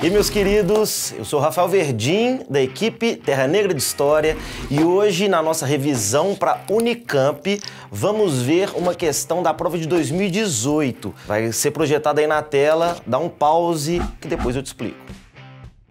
E meus queridos, eu sou Rafael Verdim, da equipe Terra Negra de História, e hoje na nossa revisão para Unicamp, vamos ver uma questão da prova de 2018. Vai ser projetada aí na tela, dá um pause que depois eu te explico.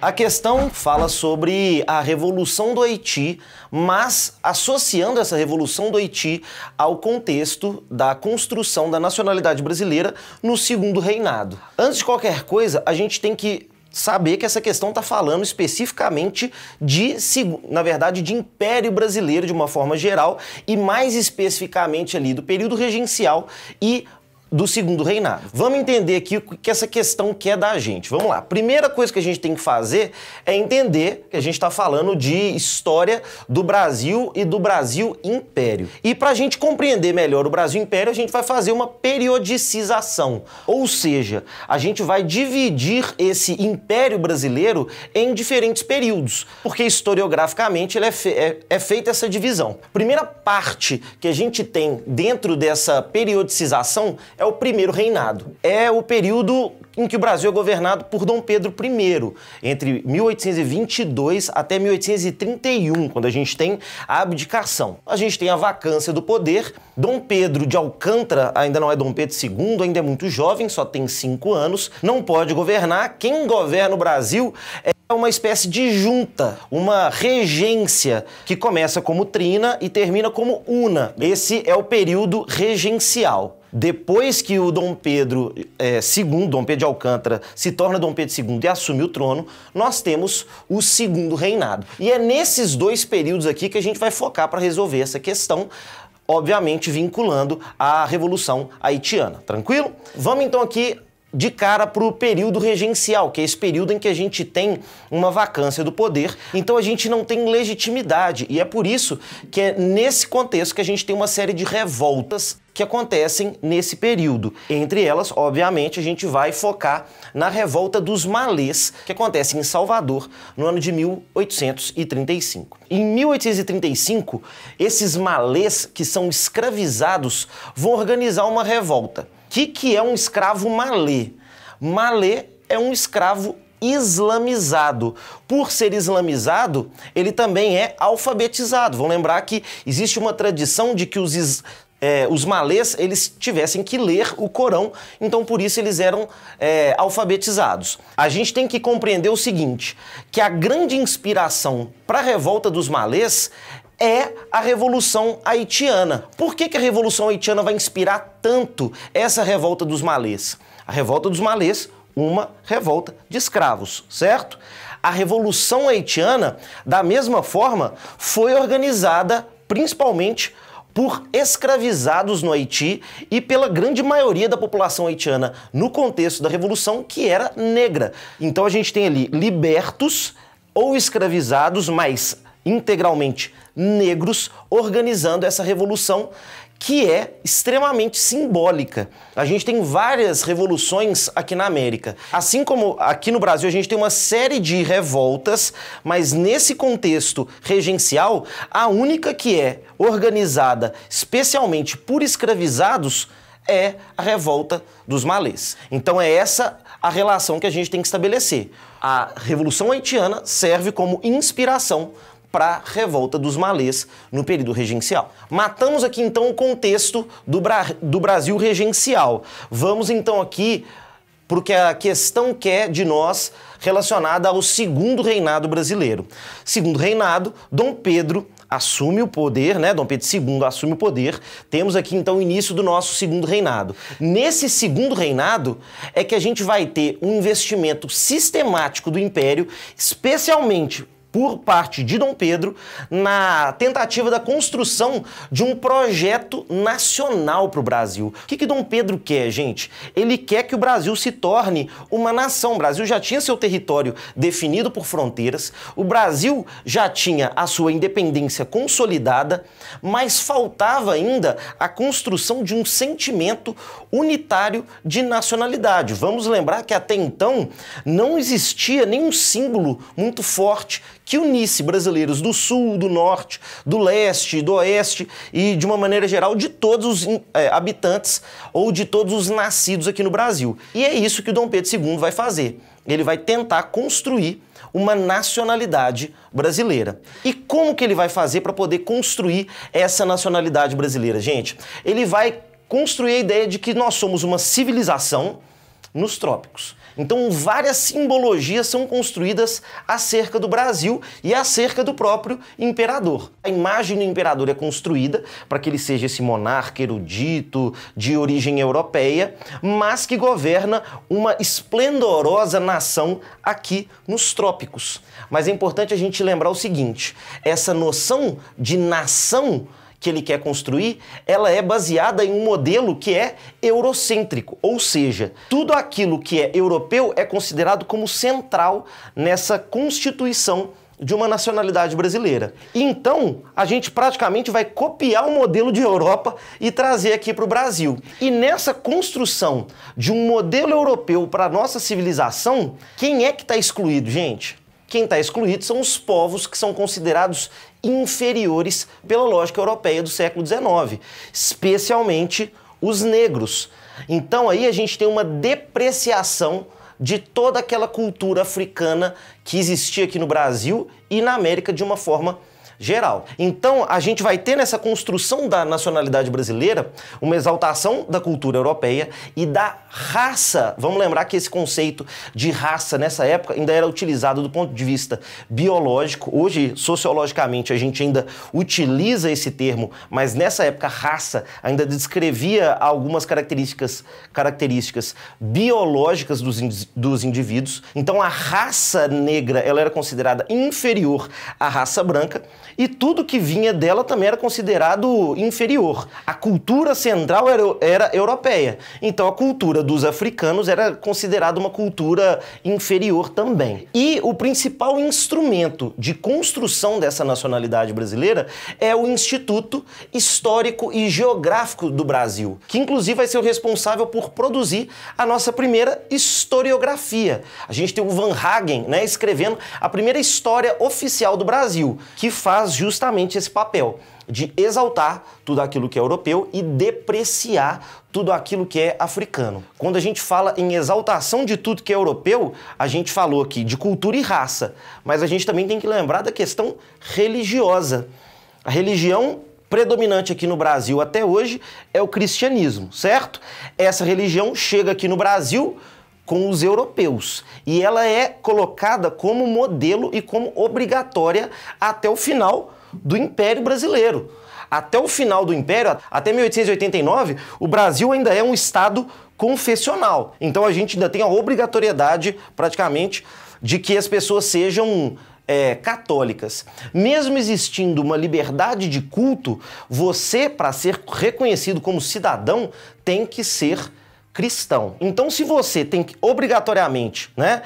A questão fala sobre a Revolução do Haiti, mas associando essa Revolução do Haiti ao contexto da construção da nacionalidade brasileira no Segundo Reinado. Antes de qualquer coisa, a gente tem que saber que essa questão está falando especificamente de, na verdade, de Império Brasileiro de uma forma geral e mais especificamente ali do período regencial e do segundo reinado. Vamos entender aqui o que essa questão quer da gente. Vamos lá. Primeira coisa que a gente tem que fazer é entender que a gente está falando de história do Brasil e do Brasil Império. E para a gente compreender melhor o Brasil Império, a gente vai fazer uma periodicização. Ou seja, a gente vai dividir esse Império Brasileiro em diferentes períodos, porque historiograficamente ele é, fe é, é feita essa divisão. Primeira parte que a gente tem dentro dessa periodicização é o primeiro reinado. É o período em que o Brasil é governado por Dom Pedro I, entre 1822 até 1831, quando a gente tem a abdicação. A gente tem a vacância do poder. Dom Pedro de Alcântara ainda não é Dom Pedro II, ainda é muito jovem, só tem cinco anos, não pode governar. Quem governa o Brasil é é uma espécie de junta, uma regência que começa como trina e termina como una. Esse é o período regencial. Depois que o Dom Pedro é, II, Dom Pedro de Alcântara, se torna Dom Pedro II e assume o trono, nós temos o segundo reinado. E é nesses dois períodos aqui que a gente vai focar para resolver essa questão obviamente vinculando a Revolução Haitiana. Tranquilo? Vamos então aqui de cara para o período regencial, que é esse período em que a gente tem uma vacância do poder, então a gente não tem legitimidade. E é por isso que é nesse contexto que a gente tem uma série de revoltas que acontecem nesse período. Entre elas, obviamente, a gente vai focar na Revolta dos Malês, que acontece em Salvador no ano de 1835. Em 1835, esses malês que são escravizados vão organizar uma revolta. O que, que é um escravo malê? Malê é um escravo islamizado. Por ser islamizado, ele também é alfabetizado. Vão lembrar que existe uma tradição de que os é, os malês eles tivessem que ler o Corão, então por isso eles eram é, alfabetizados. A gente tem que compreender o seguinte, que a grande inspiração para a revolta dos malês é a Revolução Haitiana. Por que, que a Revolução Haitiana vai inspirar tanto essa revolta dos malês? A revolta dos malês, uma revolta de escravos, certo? A Revolução Haitiana, da mesma forma, foi organizada principalmente por escravizados no Haiti e pela grande maioria da população haitiana no contexto da Revolução, que era negra. Então a gente tem ali libertos ou escravizados, mas integralmente negros, organizando essa revolução que é extremamente simbólica. A gente tem várias revoluções aqui na América. Assim como aqui no Brasil a gente tem uma série de revoltas, mas nesse contexto regencial, a única que é organizada especialmente por escravizados é a revolta dos malês. Então é essa a relação que a gente tem que estabelecer. A Revolução Haitiana serve como inspiração para a revolta dos malês no período regencial. Matamos aqui então o contexto do, Bra do Brasil regencial. Vamos então aqui porque a questão quer é de nós relacionada ao segundo reinado brasileiro. Segundo reinado, Dom Pedro assume o poder, né? Dom Pedro II assume o poder. Temos aqui então o início do nosso segundo reinado. Nesse segundo reinado é que a gente vai ter um investimento sistemático do império, especialmente por parte de Dom Pedro na tentativa da construção de um projeto nacional para o Brasil. O que, que Dom Pedro quer, gente? Ele quer que o Brasil se torne uma nação. O Brasil já tinha seu território definido por fronteiras, o Brasil já tinha a sua independência consolidada, mas faltava ainda a construção de um sentimento unitário de nacionalidade. Vamos lembrar que até então não existia nenhum símbolo muito forte que unisse brasileiros do sul, do norte, do leste, do oeste e, de uma maneira geral, de todos os é, habitantes ou de todos os nascidos aqui no Brasil. E é isso que o Dom Pedro II vai fazer. Ele vai tentar construir uma nacionalidade brasileira. E como que ele vai fazer para poder construir essa nacionalidade brasileira, gente? Ele vai construir a ideia de que nós somos uma civilização nos trópicos. Então, várias simbologias são construídas acerca do Brasil e acerca do próprio imperador. A imagem do imperador é construída para que ele seja esse monarca erudito de origem europeia, mas que governa uma esplendorosa nação aqui nos trópicos. Mas é importante a gente lembrar o seguinte: essa noção de nação que ele quer construir, ela é baseada em um modelo que é eurocêntrico, ou seja, tudo aquilo que é europeu é considerado como central nessa constituição de uma nacionalidade brasileira. Então, a gente praticamente vai copiar o modelo de Europa e trazer aqui para o Brasil. E nessa construção de um modelo europeu para a nossa civilização, quem é que está excluído, gente? Quem está excluído são os povos que são considerados inferiores pela lógica europeia do século XIX, especialmente os negros. Então aí a gente tem uma depreciação de toda aquela cultura africana que existia aqui no Brasil e na América de uma forma geral. Então, a gente vai ter nessa construção da nacionalidade brasileira uma exaltação da cultura europeia e da raça. Vamos lembrar que esse conceito de raça nessa época ainda era utilizado do ponto de vista biológico. Hoje, sociologicamente, a gente ainda utiliza esse termo, mas nessa época, raça ainda descrevia algumas características, características biológicas dos, dos indivíduos. Então, a raça negra ela era considerada inferior à raça branca e tudo que vinha dela também era considerado inferior. A cultura central era, era europeia, então a cultura dos africanos era considerada uma cultura inferior também. E o principal instrumento de construção dessa nacionalidade brasileira é o Instituto Histórico e Geográfico do Brasil, que inclusive vai ser o responsável por produzir a nossa primeira historiografia. A gente tem o Van Hagen né, escrevendo a primeira história oficial do Brasil, que faz faz justamente esse papel de exaltar tudo aquilo que é europeu e depreciar tudo aquilo que é africano. Quando a gente fala em exaltação de tudo que é europeu, a gente falou aqui de cultura e raça, mas a gente também tem que lembrar da questão religiosa. A religião predominante aqui no Brasil até hoje é o cristianismo, certo? Essa religião chega aqui no Brasil com os europeus. E ela é colocada como modelo e como obrigatória até o final do Império Brasileiro. Até o final do Império, até 1889, o Brasil ainda é um Estado confessional. Então a gente ainda tem a obrigatoriedade, praticamente, de que as pessoas sejam é, católicas. Mesmo existindo uma liberdade de culto, você, para ser reconhecido como cidadão, tem que ser cristão. Então, se você tem que, obrigatoriamente, né,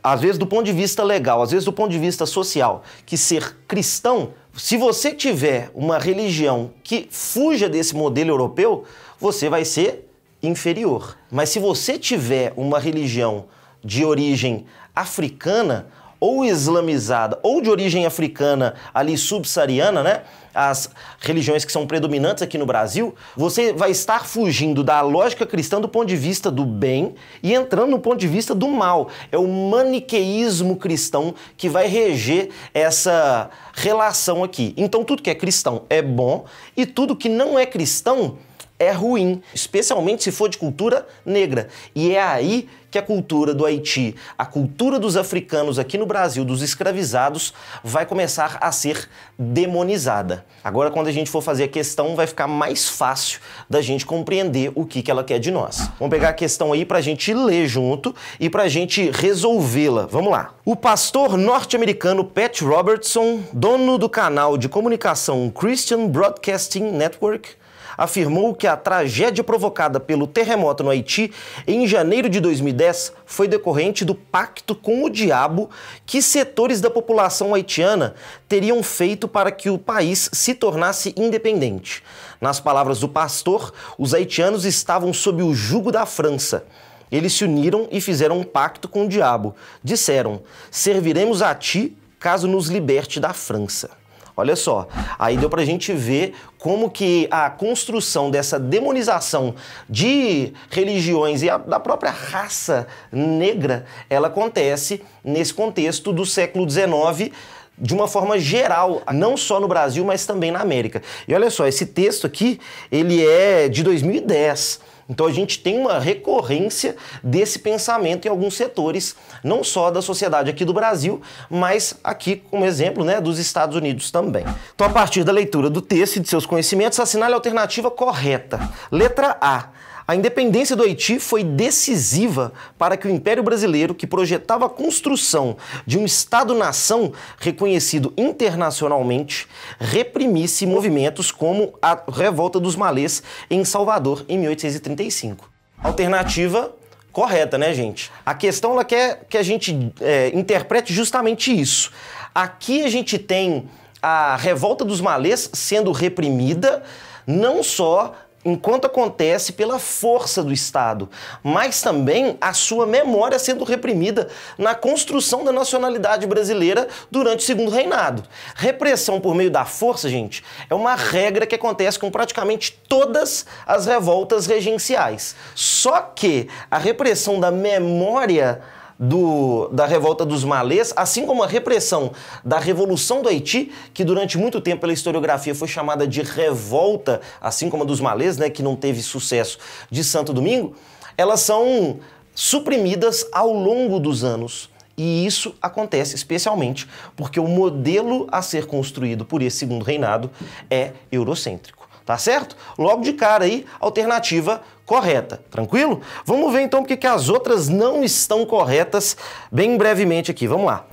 às vezes do ponto de vista legal, às vezes do ponto de vista social, que ser cristão, se você tiver uma religião que fuja desse modelo europeu, você vai ser inferior. Mas se você tiver uma religião de origem africana, ou islamizada ou de origem africana ali subsaariana, né? As religiões que são predominantes aqui no Brasil, você vai estar fugindo da lógica cristã do ponto de vista do bem e entrando no ponto de vista do mal. É o maniqueísmo cristão que vai reger essa relação aqui. Então, tudo que é cristão é bom e tudo que não é cristão é ruim, especialmente se for de cultura negra. E é aí que a cultura do Haiti, a cultura dos africanos aqui no Brasil, dos escravizados, vai começar a ser demonizada. Agora, quando a gente for fazer a questão, vai ficar mais fácil da gente compreender o que, que ela quer de nós. Vamos pegar a questão aí para a gente ler junto e para a gente resolvê-la. Vamos lá. O pastor norte-americano Pat Robertson, dono do canal de comunicação Christian Broadcasting Network, afirmou que a tragédia provocada pelo terremoto no Haiti em janeiro de 2010 foi decorrente do pacto com o diabo que setores da população haitiana teriam feito para que o país se tornasse independente. Nas palavras do pastor, os haitianos estavam sob o jugo da França. Eles se uniram e fizeram um pacto com o diabo. Disseram: Serviremos a ti caso nos liberte da França. Olha só, aí deu para a gente ver como que a construção dessa demonização de religiões e a, da própria raça negra, ela acontece nesse contexto do século XIX de uma forma geral, não só no Brasil, mas também na América. E olha só, esse texto aqui, ele é de 2010. Então a gente tem uma recorrência desse pensamento em alguns setores, não só da sociedade aqui do Brasil, mas aqui, como exemplo, né, dos Estados Unidos também. Então, a partir da leitura do texto e de seus conhecimentos, assinale a alternativa correta. Letra A a independência do Haiti foi decisiva para que o Império Brasileiro, que projetava a construção de um Estado-nação reconhecido internacionalmente, reprimisse movimentos como a Revolta dos Malês em Salvador em 1835. Alternativa correta, né, gente? A questão ela quer que a gente é, interprete justamente isso. Aqui a gente tem a revolta dos malês sendo reprimida não só enquanto acontece pela força do Estado, mas também a sua memória sendo reprimida na construção da nacionalidade brasileira durante o segundo reinado. Repressão por meio da força, gente, é uma regra que acontece com praticamente todas as revoltas regenciais. Só que a repressão da memória do, da revolta dos malês, assim como a repressão da Revolução do Haiti, que durante muito tempo pela historiografia foi chamada de revolta, assim como a dos malês, né, que não teve sucesso, de Santo Domingo, elas são suprimidas ao longo dos anos. E isso acontece especialmente porque o modelo a ser construído por esse segundo reinado é eurocêntrico tá certo? Logo de cara aí, alternativa correta, tranquilo? Vamos ver então porque que as outras não estão corretas bem brevemente aqui, vamos lá.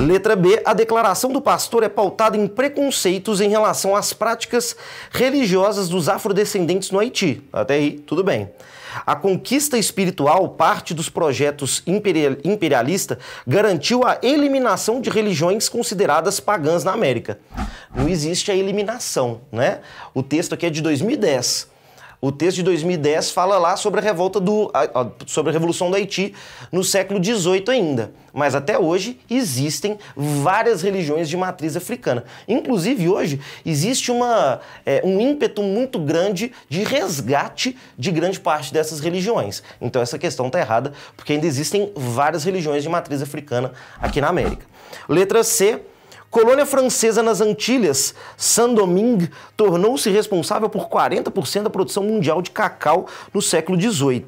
Letra B, a declaração do pastor é pautada em preconceitos em relação às práticas religiosas dos afrodescendentes no Haiti. Até aí, tudo bem. A conquista espiritual, parte dos projetos imperialista, garantiu a eliminação de religiões consideradas pagãs na América. Não existe a eliminação, né? O texto aqui é de 2010. O texto de 2010 fala lá sobre a revolta do sobre a revolução do Haiti no século XVIII ainda, mas até hoje existem várias religiões de matriz africana. Inclusive hoje existe uma, é, um ímpeto muito grande de resgate de grande parte dessas religiões. Então essa questão está errada porque ainda existem várias religiões de matriz africana aqui na América. Letra C Colônia francesa nas Antilhas, Saint-Domingue tornou-se responsável por 40% da produção mundial de cacau no século XVIII.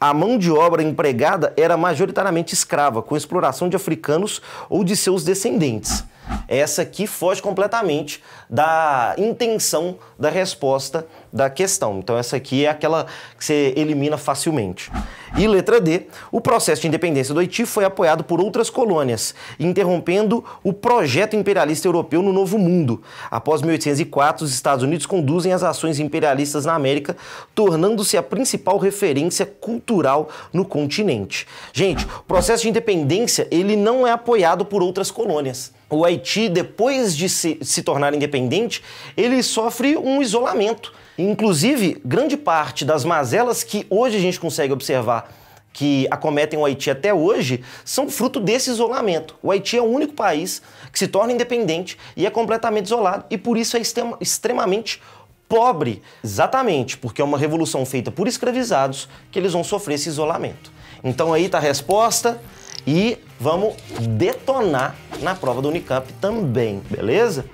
A mão de obra empregada era majoritariamente escrava, com exploração de africanos ou de seus descendentes. Essa aqui foge completamente da intenção da resposta da questão. Então, essa aqui é aquela que você elimina facilmente. E letra D, o processo de independência do Haiti foi apoiado por outras colônias, interrompendo o projeto imperialista europeu no Novo Mundo. Após 1804, os Estados Unidos conduzem as ações imperialistas na América, tornando-se a principal referência cultural no continente. Gente, o processo de independência ele não é apoiado por outras colônias o Haiti, depois de se, se tornar independente, ele sofre um isolamento. Inclusive, grande parte das mazelas que hoje a gente consegue observar que acometem o Haiti até hoje são fruto desse isolamento. O Haiti é o único país que se torna independente e é completamente isolado, e por isso é extremamente pobre. Exatamente, porque é uma revolução feita por escravizados que eles vão sofrer esse isolamento. Então aí está a resposta. E vamos detonar na prova do Unicamp também, beleza?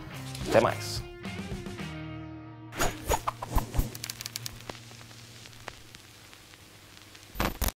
Até mais!